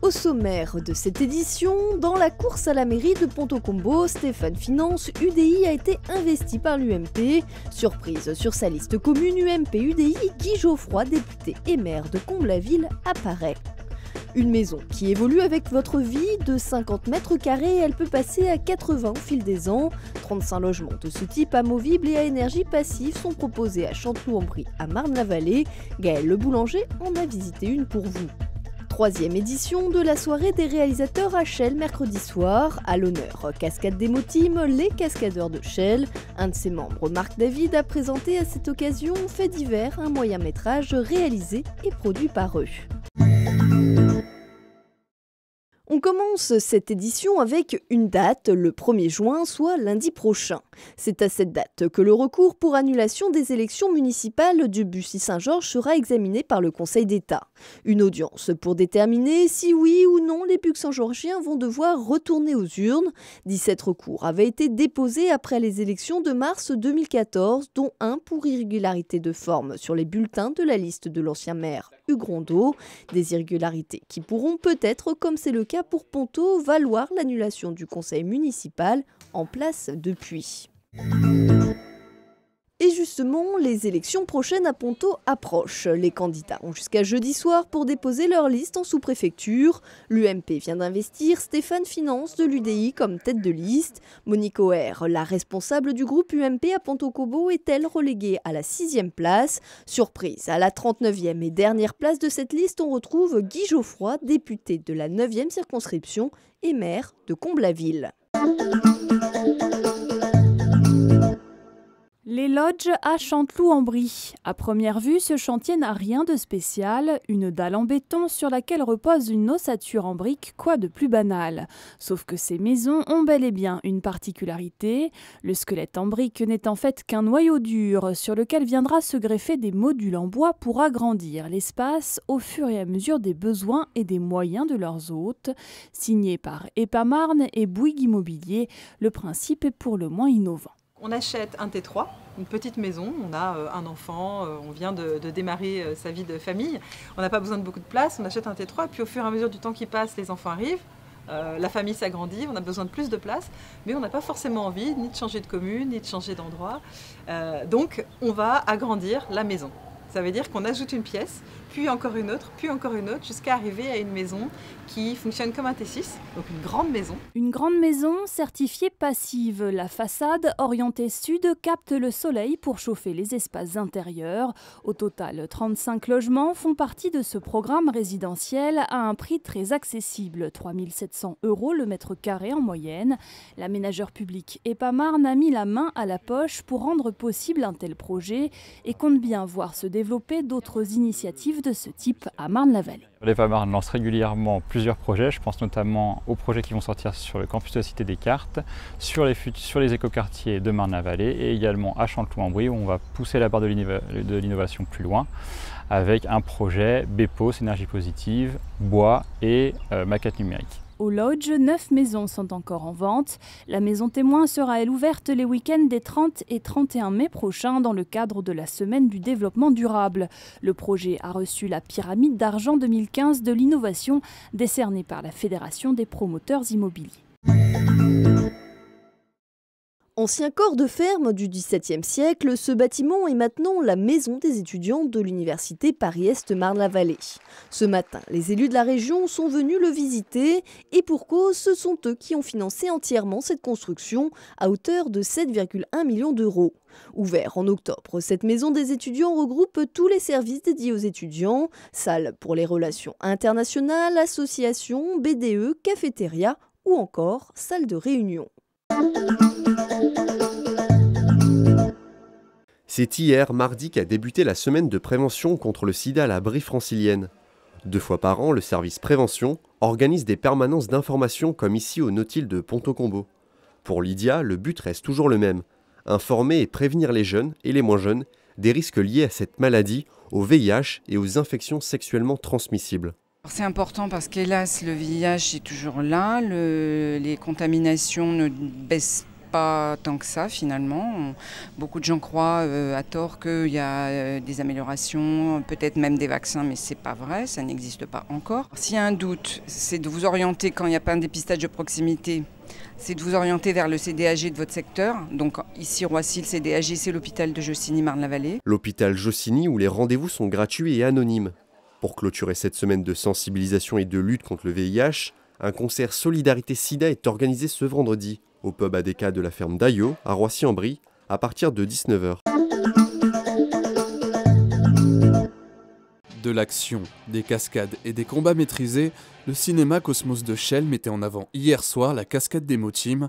Au sommaire de cette édition, dans la course à la mairie de Ponto-Combo, Stéphane Finance, UDI a été investi par l'UMP. Surprise, sur sa liste commune UMP-UDI, Guy Geoffroy, député et maire de Comble-la-Ville, apparaît. Une maison qui évolue avec votre vie de 50 mètres carrés, elle peut passer à 80 au fil des ans. 35 logements de ce type amovibles et à énergie passive sont proposés à Chanteloup-en-Brie, à Marne-la-Vallée. Gaël le boulanger en a visité une pour vous troisième édition de la soirée des réalisateurs à Shell mercredi soir, à l'honneur Cascade des Motimes, les cascadeurs de Shell. Un de ses membres, Marc David, a présenté à cette occasion Fait divers, un moyen métrage réalisé et produit par eux. On commence cette édition avec une date, le 1er juin, soit lundi prochain. C'est à cette date que le recours pour annulation des élections municipales du Bussy-Saint-Georges sera examiné par le Conseil d'État. Une audience pour déterminer si oui ou non les Bucs-Saint-Georgiens vont devoir retourner aux urnes. 17 recours avaient été déposés après les élections de mars 2014, dont un pour irrégularité de forme sur les bulletins de la liste de l'ancien maire d'eau Des irrégularités qui pourront peut-être, comme c'est le cas pour Ponto, valoir l'annulation du conseil municipal en place depuis justement, les élections prochaines à Ponto approchent. Les candidats ont jusqu'à jeudi soir pour déposer leur liste en sous-préfecture. L'UMP vient d'investir Stéphane Finance de l'UDI comme tête de liste. Monique Oher, la responsable du groupe UMP à Ponto-Cobo, est-elle reléguée à la sixième place Surprise, à la 39e et dernière place de cette liste, on retrouve Guy Geoffroy, député de la 9e circonscription et maire de Comblaville. la ville à Chanteloup-en-Brie. À première vue, ce chantier n'a rien de spécial, une dalle en béton sur laquelle repose une ossature en brique, quoi de plus banal. Sauf que ces maisons ont bel et bien une particularité, le squelette en brique n'est en fait qu'un noyau dur sur lequel viendra se greffer des modules en bois pour agrandir l'espace au fur et à mesure des besoins et des moyens de leurs hôtes. Signé par Epamarne et Bouygues Immobilier, le principe est pour le moins innovant. On achète un T3, une petite maison, on a euh, un enfant, euh, on vient de, démarrer euh, sa vie de famille, on n'a pas besoin de beaucoup de place, on achète un T3, puis au fur et à mesure du temps qui passe, les enfants arrivent, la famille s'agrandit, on a besoin de plus de place, mais on n'a pas forcément envie ni de changer de commune, ni de changer d'endroit. donc on va agrandir la maison. Ça veut dire qu'on ajoute une pièce puis encore une autre, puis encore une autre, jusqu'à arriver à une maison qui fonctionne comme un T6, donc une grande maison. Une grande maison certifiée passive. La façade orientée sud capte le soleil pour chauffer les espaces intérieurs. Au total, 35 logements font partie de ce programme résidentiel à un prix très accessible, 3700 euros le mètre carré en moyenne. L'aménageur public Epamarne a mis la main à la poche pour rendre possible un tel projet et compte bien voir se développer d'autres initiatives de ce type à Marne-la-Vallée. Les Marne lance régulièrement plusieurs projets. Je pense notamment aux projets qui vont sortir sur le campus de la Cité des Cartes, sur les, sur les écoquartiers de Marne-la-Vallée et également à Chanteloup-en-Brie où on va pousser la barre de l'innovation plus loin avec un projet BEPOS, énergie positive, bois et euh, maquette numérique. Au Lodge, neuf maisons sont encore en vente. La maison témoin sera, elle, ouverte les week-ends des 30 et 31 mai prochains dans le cadre de la Semaine du développement durable. Le projet a reçu la pyramide d'argent 2015 de l'innovation décernée par la Fédération des promoteurs immobiliers. Ancien corps de ferme du XVIIe siècle, ce bâtiment est maintenant la maison des étudiants de l'université Paris-Est Marne-la-Vallée. Ce matin, les élus de la région sont venus le visiter et pour cause, ce sont eux qui ont financé entièrement cette construction à hauteur de 7,1 millions d'euros. Ouvert en octobre, cette maison des étudiants regroupe tous les services dédiés aux étudiants, salles pour les relations internationales, associations, BDE, cafétéria ou encore salle de réunion. C'est hier, mardi, qu'a débuté la semaine de prévention contre le sida à la francilienne Deux fois par an, le service prévention organise des permanences d'information comme ici au Nautil de Ponto-Combo. Pour Lydia, le but reste toujours le même, informer et prévenir les jeunes et les moins jeunes des risques liés à cette maladie, au VIH et aux infections sexuellement transmissibles. C'est important parce qu'hélas, le VIH est toujours là, les contaminations ne baissent pas tant que ça finalement. beaucoup de gens croient euh, à tort qu'il y a euh, des améliorations, peut-être même des vaccins, mais c'est pas vrai, ça n'existe pas encore. S'il y a un doute, c'est de vous orienter quand il n'y a pas un dépistage de proximité c'est de vous orienter vers le CDAG de votre secteur. Donc ici, Roissy, le CDAG, c'est l'hôpital de Jossigny, Marne-la-Vallée. L'hôpital Jossigny où les rendez-vous sont gratuits et anonymes. Pour clôturer cette semaine de sensibilisation et de lutte contre le VIH, un concert Solidarité Sida est organisé ce vendredi au pub ADK de la ferme d'Ayo, à Roissy-en-Brie, à partir de 19h. De l'action, des cascades et des combats maîtrisés, le cinéma Cosmos de Shell mettait en avant hier soir la cascade des Motimes,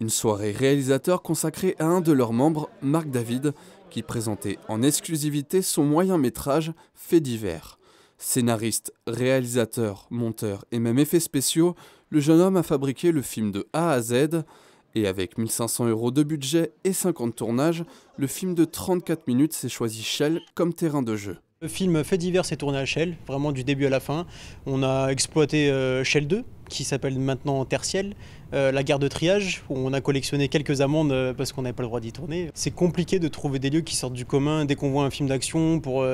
une soirée réalisateur consacrée à un de leurs membres, Marc David, qui présentait en exclusivité son moyen métrage Fait divers. Scénariste, réalisateur, monteur et même effets spéciaux, le jeune homme a fabriqué le film de A à Z, et avec 1500 euros de budget et 50 tournages, le film de 34 minutes s'est choisi Shell comme terrain de jeu. Le film fait divers et tourné à Shell, vraiment du début à la fin. On a exploité euh, Shell 2, qui s'appelle maintenant Tertiel, euh, la gare de triage, où on a collectionné quelques amendes euh, parce qu'on n'avait pas le droit d'y tourner. C'est compliqué de trouver des lieux qui sortent du commun. Dès qu'on voit un film d'action, pour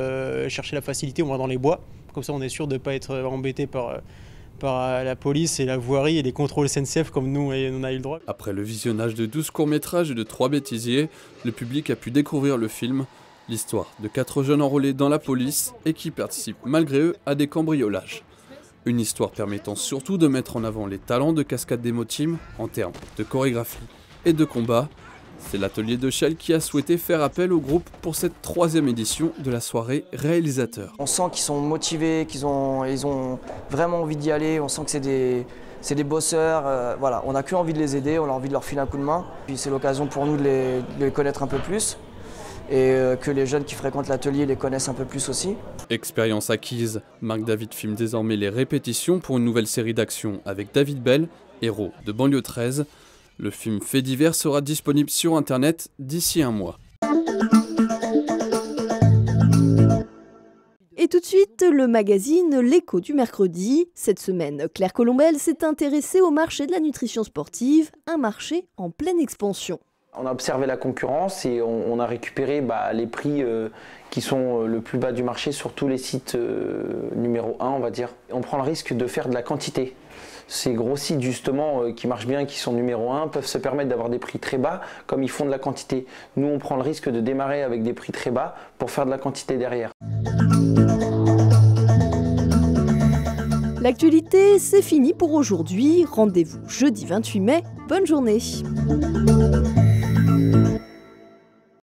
chercher la facilité, on va dans les bois. Comme ça, on est sûr de ne pas être embêté par par euh, la police et la voirie et les contrôles SNCF comme nous on a eu le droit. Après le visionnage de 12 courts-métrages et de 3 bêtisiers, le public a pu découvrir le film, l'histoire de 4 jeunes enrôlés dans la police et qui participent malgré eux à des cambriolages. Une histoire permettant surtout de mettre en avant les talents de Cascade des en termes de chorégraphie et de combat, c'est l'atelier de Shell qui a souhaité faire appel au groupe pour cette troisième édition de la soirée réalisateur. On sent qu'ils sont motivés, qu'ils ont, ils ont vraiment envie d'y aller, on sent que c'est des, des bosseurs, euh, voilà, on n'a que envie de les aider, on a envie de leur filer un coup de main. Puis c'est l'occasion pour nous de les, connaître un peu plus et euh, que les jeunes qui fréquentent l'atelier les connaissent un peu plus aussi. Expérience acquise, Marc David filme désormais les répétitions pour une nouvelle série d'actions avec David Bell, héros de Banlieue 13, le film Fait divers sera disponible sur Internet d'ici un mois. Et tout de suite, le magazine L'écho du mercredi. Cette semaine, Claire Colombel s'est intéressée au marché de la nutrition sportive, un marché en pleine expansion. On a observé la concurrence et on, a récupéré bah, les prix euh, qui sont euh, le plus bas du marché sur tous les sites euh, numéro 1, on va dire. On prend le risque de faire de la quantité. Ces gros sites justement qui marchent bien, qui sont numéro 1, peuvent se permettre d'avoir des prix très bas comme ils font de la quantité. Nous, on prend le risque de démarrer avec des prix très bas pour faire de la quantité derrière. L'actualité, c'est fini pour aujourd'hui. Rendez-vous jeudi 28 mai. Bonne journée.